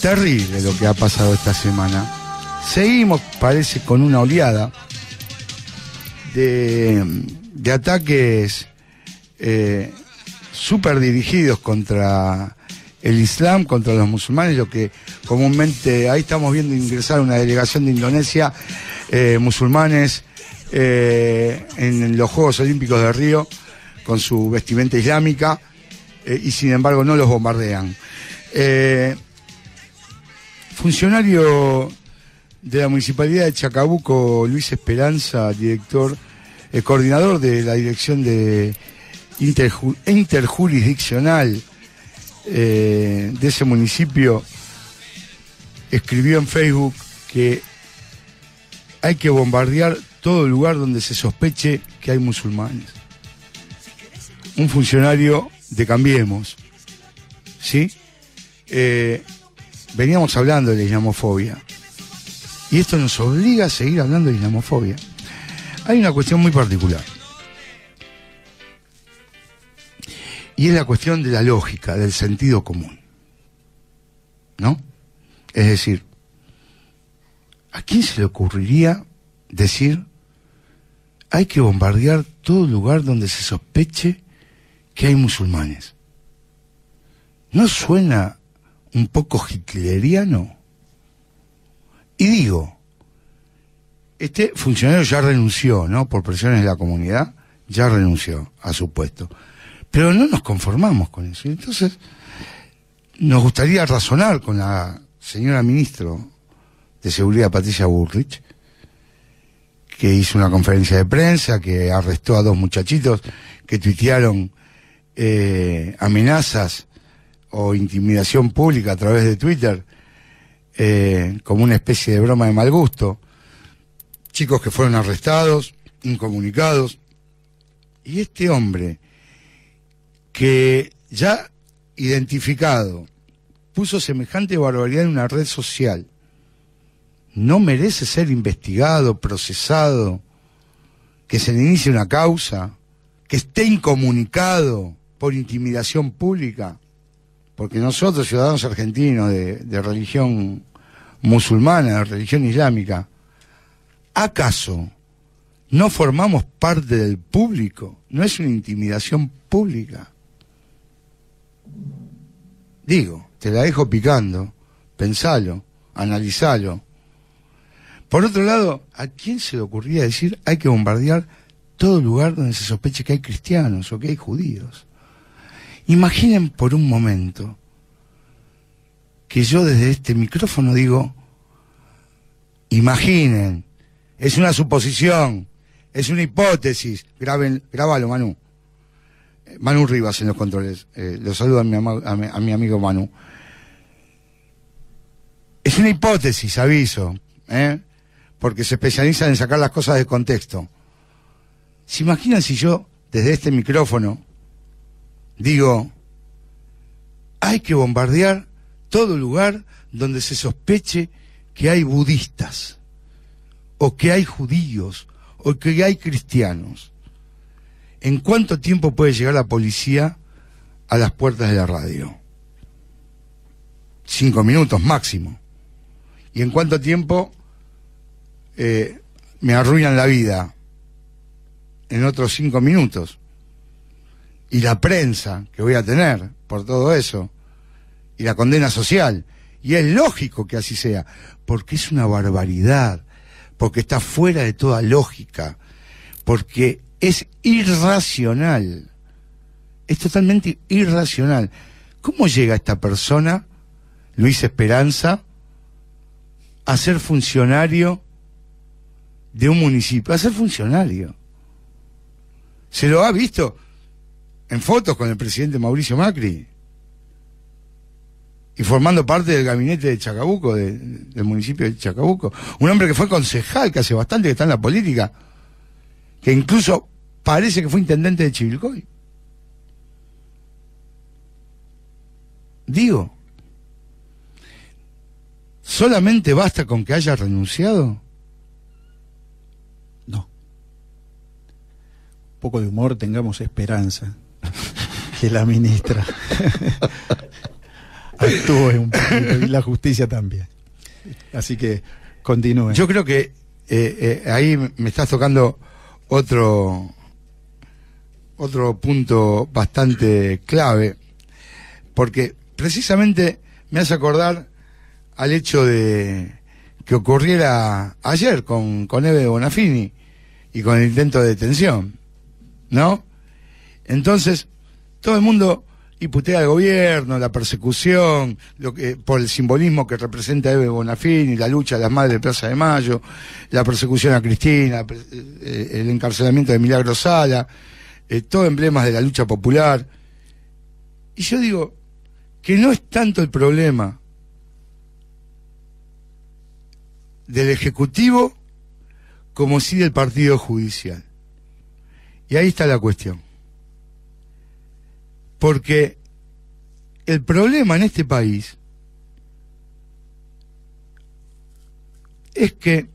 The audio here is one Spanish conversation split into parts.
Terrible lo que ha pasado esta semana. Seguimos, parece, con una oleada de, ataques eh, súper dirigidos contra el Islam, contra los musulmanes, lo que comúnmente ahí estamos viendo ingresar una delegación de Indonesia, eh, musulmanes, eh, en los Juegos Olímpicos de Río, con su vestimenta islámica, y sin embargo no los bombardean funcionario de la Municipalidad de Chacabuco, Luis Esperanza, director, eh, coordinador de la Dirección de Interjurisdiccional eh, de ese municipio, escribió en Facebook que hay que bombardear todo lugar donde se sospeche que hay musulmanes. Un funcionario de Cambiemos, ¿sí? Eh, veníamos hablando de la islamofobia. Y esto nos obliga a seguir hablando de islamofobia. Hay una cuestión muy particular. Y es la cuestión de la lógica, del sentido común. ¿No? Es decir, ¿a quién se le ocurriría decir hay que bombardear todo lugar donde se sospeche que hay musulmanes? ¿No suena un poco hitleriano. Y digo, este funcionario ya renunció, ¿no? Por presiones de la comunidad, ya renunció a su puesto. Pero no nos conformamos con eso. Entonces, nos gustaría razonar con la señora ministro de Seguridad, Patricia Burrich, que hizo una conferencia de prensa, que arrestó a dos muchachitos que tuitearon eh, amenazas o intimidación pública a través de Twitter, eh, como una especie de broma de mal gusto. Chicos que fueron arrestados, incomunicados. Y este hombre, que ya identificado, puso semejante barbaridad en una red social, no merece ser investigado, procesado, que se le inicie una causa, que esté incomunicado por intimidación pública porque nosotros, ciudadanos argentinos de, religión musulmana, de religión islámica, ¿acaso no formamos parte del público? ¿No es una intimidación pública? Digo, te la dejo picando, pensalo, analizalo. Por otro lado, ¿a quién se le ocurría decir hay que bombardear todo lugar donde se sospeche que hay cristianos o que hay judíos? Imaginen por un momento que yo desde este micrófono digo, imaginen, es una suposición, es una hipótesis, graben, grábalo Manu. Eh, Manu Rivas en los controles, eh, lo saludo a mi, amigo Manu. Es una hipótesis, aviso, ¿eh? porque se especializan en sacar las cosas de contexto. ¿Se imaginan si yo, desde este micrófono, Digo, hay que bombardear todo lugar donde se sospeche que hay budistas, o que hay judíos, o que hay cristianos. ¿En cuánto tiempo puede llegar la policía a las puertas de la radio? Cinco minutos máximo. ¿Y en cuánto tiempo eh, me arruinan la vida? En otros cinco minutos y la prensa que voy a tener por todo eso, y la condena social. Y es lógico que así sea, porque es una barbaridad, porque está fuera de toda lógica, porque es irracional, es totalmente irracional. ¿Cómo llega esta persona, Luis Esperanza, a ser funcionario de un municipio? A ser funcionario. Se lo ha visto en fotos con el presidente Mauricio Macri y formando parte del gabinete de Chacabuco, del municipio de Chacabuco. Un hombre que fue concejal, que hace bastante que está en la política, que incluso parece que fue intendente de Chivilcoy. Digo, ¿solamente basta con que haya renunciado? No. Un poco de humor, tengamos esperanza que la ministra actúe un poquito y la justicia también. Así que continúe. Yo creo que eh, eh, ahí me estás tocando otro otro punto bastante clave, porque precisamente me hace acordar al hecho de que ocurriera ayer con, con Eve Bonafini y con el intento de detención, ¿no? Entonces, todo el mundo y putea al gobierno, la persecución, lo que, por el simbolismo que representa Eve Bonafini, la lucha de las madres de Plaza de Mayo, la persecución a Cristina, eh, el encarcelamiento de Milagro Sala, eh, todo emblemas de la lucha popular. Y yo digo que no es tanto el problema del Ejecutivo como sí del Partido Judicial. Y ahí está la cuestión. Porque el problema en este país es que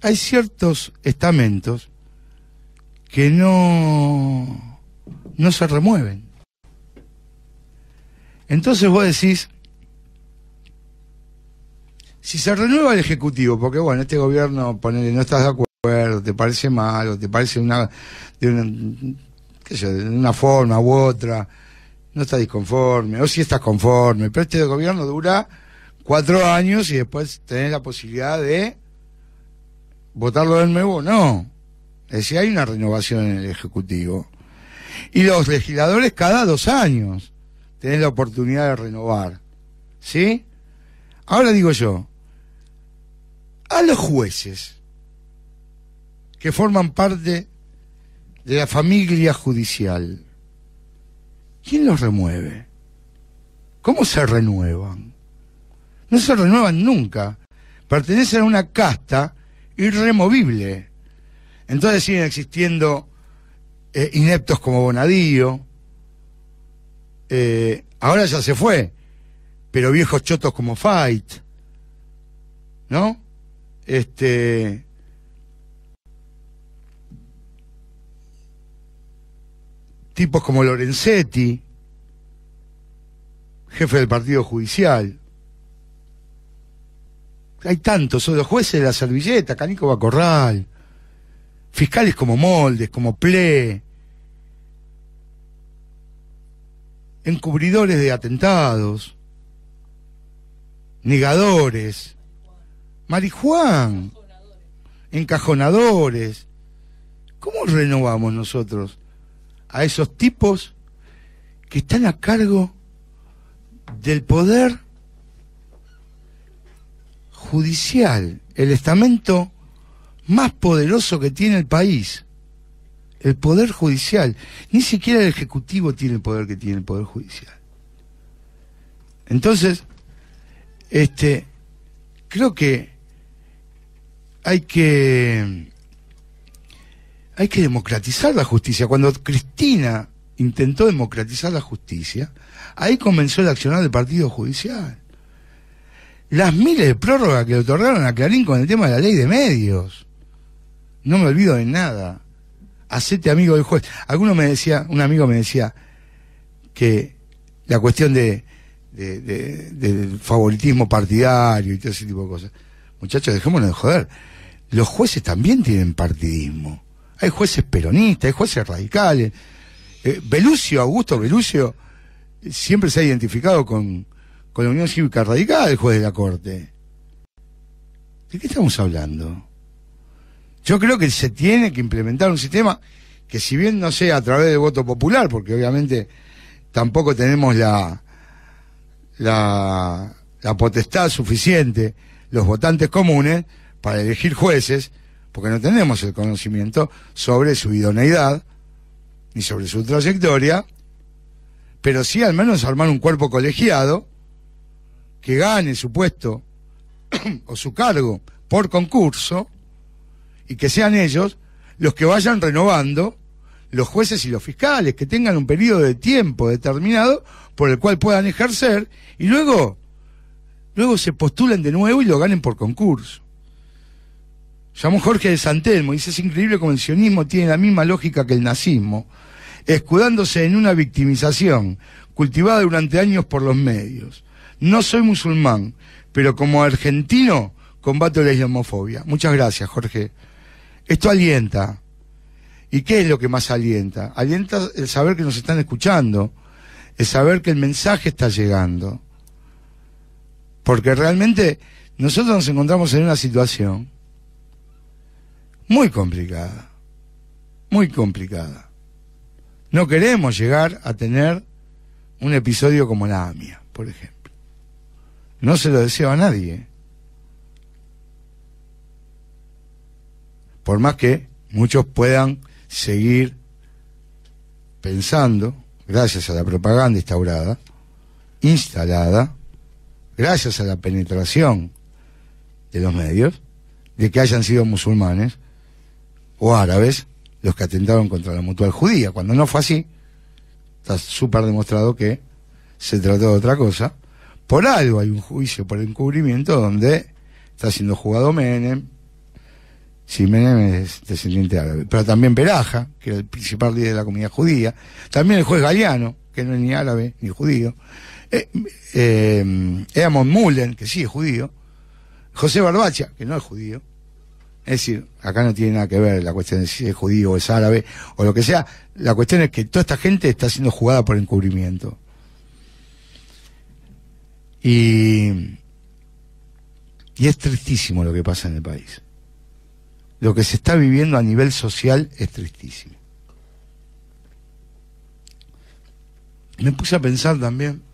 hay ciertos estamentos que no, no se remueven. Entonces vos decís, si se renueva el Ejecutivo, porque bueno, este gobierno, ponele, no estás de acuerdo, te parece malo, te parece de una qué de una forma u otra, no está disconforme, o si estás conforme, pero este gobierno dura cuatro años y después tenés la posibilidad de votarlo de nuevo, no. Es decir, hay una renovación en el Ejecutivo. Y los legisladores cada dos años tenés la oportunidad de renovar. ¿Sí? Ahora digo yo, a los jueces que forman parte de la familia judicial. ¿Quién los remueve? ¿Cómo se renuevan? No se renuevan nunca. Pertenecen a una casta irremovible. Entonces siguen existiendo eh, ineptos como Bonadío. Eh, ahora ya se fue, pero viejos chotos como Fight. ¿No? Este tipos como Lorenzetti, jefe del Partido Judicial. Hay tantos, son los jueces de la servilleta, Canico Bacorral, fiscales como Moldes, como Ple, encubridores de atentados, negadores, marijuán, encajonadores. ¿Cómo renovamos nosotros? a esos tipos que están a cargo del poder judicial, el estamento más poderoso que tiene el país, el poder judicial. Ni siquiera el Ejecutivo tiene el poder que tiene el poder judicial. Entonces, este, creo que hay que hay que democratizar la justicia. Cuando Cristina intentó democratizar la justicia, ahí comenzó el accionar del Partido Judicial. Las miles de prórrogas que le otorgaron a Clarín con el tema de la ley de medios. No me olvido de nada. Hacete amigo del juez. Alguno me decía, un amigo me decía que la cuestión de, del favoritismo partidario y todo ese tipo de cosas. Muchachos, dejémonos de joder. Los jueces también tienen partidismo hay jueces peronistas, hay jueces radicales. Eh, Belucio, Augusto Belucio, siempre se ha identificado con, la Unión Cívica Radical, el juez de la Corte. ¿De qué estamos hablando? Yo creo que se tiene que implementar un sistema que si bien no sea a través del voto popular, porque obviamente tampoco tenemos la, la, la potestad suficiente, los votantes comunes, para elegir jueces, porque no tenemos el conocimiento sobre su idoneidad ni sobre su trayectoria, pero sí al menos armar un cuerpo colegiado que gane su puesto o su cargo por concurso y que sean ellos los que vayan renovando los jueces y los fiscales, que tengan un periodo de tiempo determinado por el cual puedan ejercer y luego, luego se postulen de nuevo y lo ganen por concurso llamó Jorge de Santelmo, dice, es increíble como el sionismo tiene la misma lógica que el nazismo, escudándose en una victimización cultivada durante años por los medios. No soy musulmán, pero como argentino combato la islamofobia. Muchas gracias, Jorge. Esto alienta. ¿Y qué es lo que más alienta? Alienta el saber que nos están escuchando, el saber que el mensaje está llegando. Porque realmente nosotros nos encontramos en una situación muy complicada, muy complicada. No queremos llegar a tener un episodio como la AMIA, por ejemplo. No se lo deseo a nadie. Por más que muchos puedan seguir pensando, gracias a la propaganda instaurada, instalada, gracias a la penetración de los medios, de que hayan sido musulmanes, o árabes los que atentaron contra la mutual judía. Cuando no fue así, está súper demostrado que se trató de otra cosa. Por algo hay un juicio por encubrimiento donde está siendo jugado Menem, si Menem es descendiente árabe, pero también Peraja, que era el principal líder de la comunidad judía, también el juez Galeano, que no es ni árabe ni judío, eh, eh, Eamon Mullen, que sí es judío, José Barbacha, que no es judío, es decir, acá no tiene nada que ver la cuestión de si es judío o es árabe o lo que sea. La cuestión es que toda esta gente está siendo jugada por encubrimiento. Y, y es tristísimo lo que pasa en el país. Lo que se está viviendo a nivel social es tristísimo. Me puse a pensar también